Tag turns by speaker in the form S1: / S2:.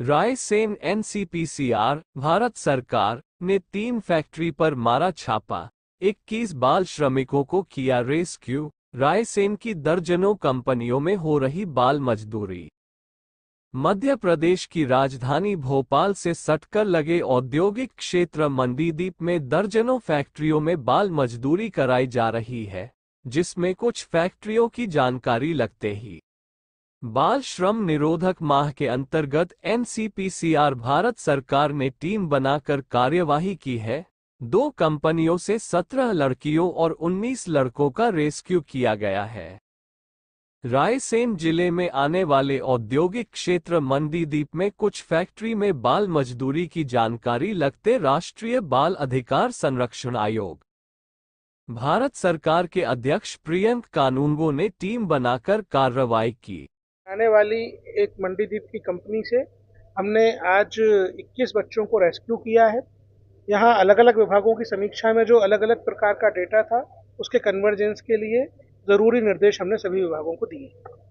S1: Raisen NCPCR Bharat सरकार ने तीन फैक्ट्री पर मारा छापा 21 बाल श्रमिकों को किया रेस्क्यू रायसेन की दर्जनों कंपनियों में हो रही बाल मजदूरी मध्य प्रदेश की राजधानी भोपाल से सटकर लगे औद्योगिक क्षेत्र मंदीदीप में दर्जनों फैक्ट्रियों में बाल मजदूरी कराई जा रही है जिसमें कुछ फैक्ट्रियों की जानकारी लगते ही बाल श्रम निरोधक माह के अंतर्गत एनसीपीसीआर भारत सरकार ने टीम बनाकर कार्यवाही की है दो कंपनियों से 17 लड़कियों और 19 लड़कों का रेस्क्यू किया गया है रायसेन जिले में आने वाले औद्योगिक क्षेत्र मंदीदीप में कुछ फैक्ट्री में बाल मजदूरी की जानकारी लगते राष्ट्रीय बाल अधिकार संरक्षण आयोग भारत सरकार के अध्यक्ष प्रियंक कानूनगो ने टीम बनाकर कार्रवाई की
S2: आने वाली एक मंडीदीप की कंपनी से हमने आज 21 बच्चों को रेस्क्यू किया है यहाँ अलग अलग विभागों की समीक्षा में जो अलग अलग प्रकार का डेटा था उसके कन्वर्जेंस के लिए ज़रूरी निर्देश हमने सभी विभागों को दिए